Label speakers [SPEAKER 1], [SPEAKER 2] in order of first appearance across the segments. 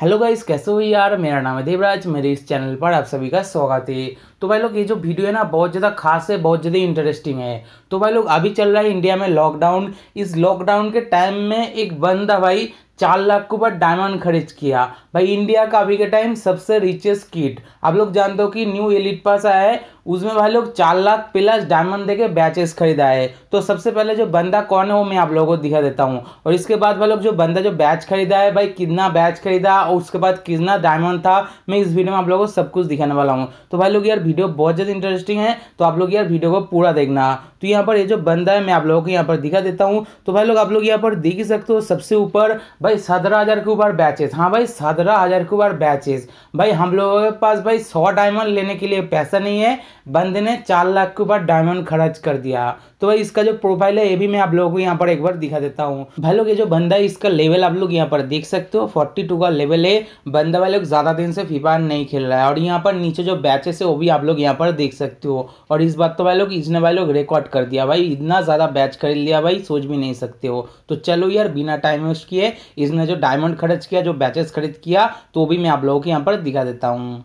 [SPEAKER 1] hello guys कैसे हो यार मेरा नाम है देवराज मेरे इस चैनल पर आप सभी का स्वागत है तो भाई लोग ये जो वीडियो है ना बहुत ज़्यादा खास है बहुत ज़्यादा इंटरेस्टिंग है तो भाई लोग अभी चल रहा है इंडिया में लॉकडाउन इस लॉकडाउन के टाइम में एक बंदा भाई चार लाख के ऊपर डायमंड खरीद किया भाई इंडिया का अभी के टाइम सबसे रिचेस्ट किट आप लोग जानते हो कि न्यू एलिट पास आया है उसमें भाई लोग चार लाख प्लस डायमंड देके बैचेस खरीदा है तो सबसे पहले जो बंदा कौन है वो मैं आप लोगों को दिखा देता हूँ और इसके बाद भाई लोग जो बंदा जो बैच खरीदा है भाई कितना बैच खरीदा और उसके बाद कितना डायमंड था मैं इस वीडियो में आप लोगों को सब कुछ दिखाने वाला हूँ तो भाई लोग यार वीडियो बहुत ज़्यादा इंटरेस्टिंग है तो आप लोग यार वीडियो को पूरा देखना तो यहाँ पर ये जो बंदा है मैं आप लोगों को यहाँ पर दिखा देता हूँ तो भाई लोग आप लोग यहाँ पर देख ही सकते हो सबसे ऊपर भाई सत्रह हज़ार के ऊपर बैचेस हाँ भाई सत्रह हज़ार के ऊपर बैचेस भाई हम लोगों के पास भाई सौ डायमंड लेने के लिए पैसा नहीं है बंदे ने चार लाख के ऊपर डायमंड खर्च कर दिया तो भाई इसका जो प्रोफाइल है ये भी मैं आप लोगों को यहाँ पर एक बार दिखा देता हूँ भाई लोग ये जो बंदा है इसका लेवल आप लोग यहाँ पर देख सकते हो फोर्टी टू का लेवल है बंदा भाई लोग ज़्यादा दिन से फीफा नहीं खेल रहा है और यहाँ पर नीचे जो बैचेस है वो भी आप लोग यहाँ पर देख सकते हो और इस बात तो भाई लोग इसने भाई लोग रिकॉर्ड कर दिया भाई इतना ज़्यादा बैच खरीद लिया भाई सोच भी नहीं सकते हो तो चलो यार बिना टाइम वेस्ट किए इसने जो डायमंड खर्च किया जो बैचेस खरीद किया तो भी मैं आप लोगों को यहाँ पर दिखा देता हूँ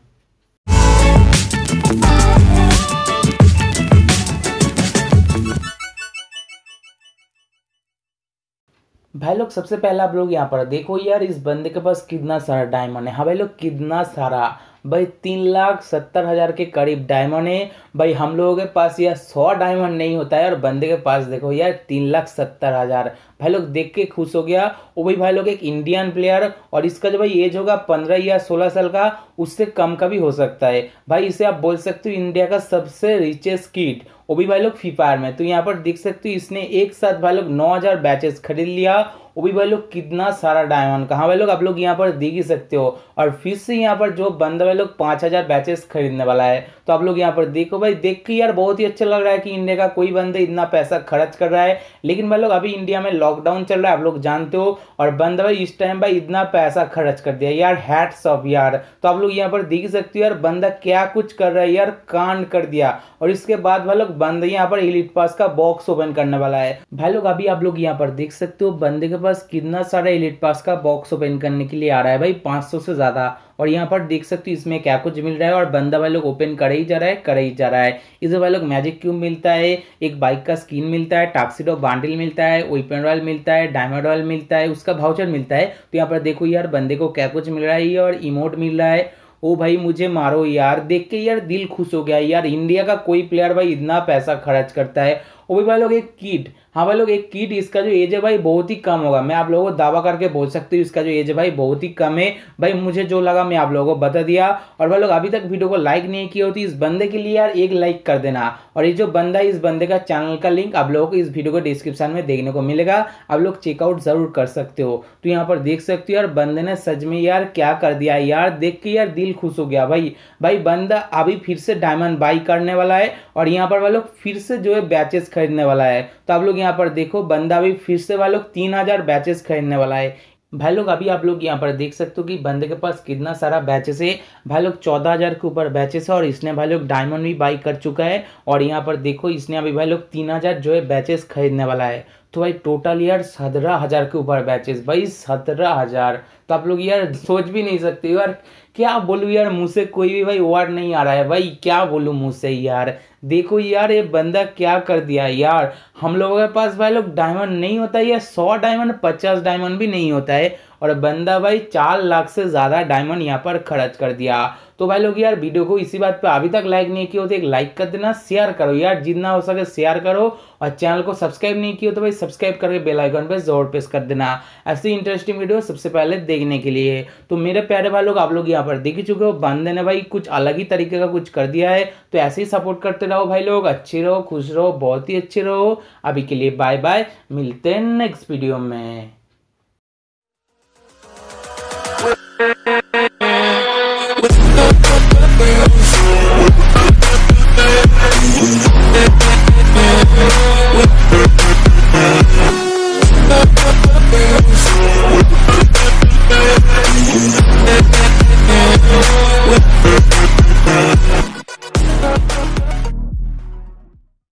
[SPEAKER 1] भाई लोग सबसे पहले आप लोग यहाँ पर देखो यार इस बंदे के पास कितना सारा डायमंड है हाँ भाई लोग कितना सारा भाई तीन लाख सत्तर हज़ार के करीब डायमंड है भाई हम लोगों के पास यह सौ डायमंड नहीं होता है और बंदे के पास देखो यार तीन लाख सत्तर हज़ार भाई लोग देख के खुश हो गया वो भी भाई लोग एक इंडियन प्लेयर और इसका जो भाई एज होगा पंद्रह या सोलह साल का उससे कम का भी हो सकता है भाई इसे आप बोल सकते हो इंडिया का सबसे रिचेस्ट किट वो भी भाई लोग फ्री फायर में तो यहाँ पर देख सकते हो इसने एक साथ भाई लोग नौ हज़ार बैचेस खरीद लिया वो भी भाई लोग कितना सारा डायमंड कहाँ भाई लोग आप लोग यहाँ पर देख ही सकते हो और फिर से यहाँ पर जो बंदा भाई लोग पाँच हज़ार बैचेस खरीदने वाला है तो आप लोग यहाँ पर देखो भाई देख के यार बहुत ही अच्छा लग रहा है कि इंडिया का कोई बंदा इतना पैसा खर्च कर रहा है लेकिन भाई लोग अभी इंडिया में लॉकडाउन चल रहा है आप लोग जानते हो और बंदा भाई इस टाइम भाई इतना पैसा खर्च कर दिया यार हैट्स ऑफ यार तो आप लोग यहाँ पर देख सकते हो यार बंदा क्या कुछ कर रहा है यार कांड कर दिया और इसके बाद भाई लोग बंद यहाँ पर इलिट पास का बॉक्स ओपन करने वाला है भाई लोग अभी आप लोग यहाँ पर देख सकते हो बंदे के पास कितना सारा एलिट पास का बॉक्स ओपन करने के लिए आ रहा है भाई 500 से ज़्यादा और यहाँ पर देख सकते हो इसमें क्या कुछ मिल रहा है और बंदा भाई लोग ओपन करे ही जा रहा है करे ही जा रहा है इसे भाई लोग मैजिक क्यूब मिलता है एक बाइक का स्किन मिलता है टाक्सीडो बांडिल मिलता है वेपन रॉयल मिलता है डायमंड रॉयल मिलता है उसका भाउचर मिलता है तो यहाँ पर देखो यार बंदे को क्या कुछ मिल रहा है और इमोट मिल रहा है ओ भाई मुझे मारो यार देख के यार दिल खुश हो गया यार इंडिया का कोई प्लेयर भाई इतना पैसा खर्च करता है वो भी भाई लोग एक किट हाँ भाई लोग एक किट इसका जो एज है भाई बहुत ही कम होगा मैं आप लोगों को दावा करके बोल सकती हूँ इसका जो एज है भाई बहुत ही कम है भाई मुझे जो लगा मैं आप लोगों को बता दिया और भाई लोग अभी तक वीडियो को लाइक नहीं किया होती इस बंदे के लिए यार एक लाइक कर देना और ये जो बंदा है इस बंदे का चैनल का लिंक आप लोगों को इस वीडियो को डिस्क्रिप्शन में देखने को मिलेगा आप लोग चेकआउट जरूर कर सकते हो तो यहाँ पर देख सकते हो यार बंदे ने सच में यार क्या कर दिया यार देख के यार दिल खुश हो गया भाई भाई बंदा अभी फिर से डायमंड बाई करने वाला है और यहाँ पर भाई लोग फिर से जो है बैचेस खरीदने वाला है तो आप लोग यहाँ पर देखो बंदा भी फिर से लोग तीन हज़ार बैचेस खरीदने वाला है भाई लोग अभी आप लोग यहाँ पर देख सकते हो कि बंदे के पास कितना सारा बैचेस है भाई लोग चौदह हज़ार के ऊपर बैचेस है और इसने भाई लोग डायमंड भी बाई कर चुका है और यहाँ पर देखो इसने अभी भाई लोग तीन हज़ार जो है बैचेस खरीदने वाला है तो भाई टोटल यार सत्रह हज़ार के ऊपर बैचेस भाई सत्रह हज़ार तो आप लोग यार सोच भी नहीं सकते यार क्या बोलूँ यार मुँह से कोई भी भाई वर्ड नहीं आ रहा है भाई क्या बोलूँ मुँह से यार देखो यार ये बंदा क्या कर दिया यार हम लोगों के पास भाई लोग डायमंड नहीं होता है सौ डायमंड पचास डायमंड भी नहीं होता है और बंदा भाई चार लाख से ज़्यादा डायमंड यहाँ पर खर्च कर दिया तो भाई लोग यार वीडियो को इसी बात पे अभी तक लाइक नहीं किया तो एक लाइक कर देना शेयर करो यार जितना हो सके शेयर करो और चैनल को सब्सक्राइब नहीं किया तो भाई सब्सक्राइब करके बेल आइकन पर जोर प्रेस कर देना ऐसी इंटरेस्टिंग वीडियो सबसे पहले देखने के लिए तो मेरे प्यारे भाई लोग आप लोग यहाँ यहाँ पर दिख चुके हो बंदे ने भाई कुछ अलग ही तरीके का कुछ कर दिया है तो ऐसे ही सपोर्ट करते रहो भाई लोग अच्छे रहो खुश रहो बहुत ही अच्छे रहो अभी के लिए बाय बाय मिलते हैं नेक्स्ट वीडियो में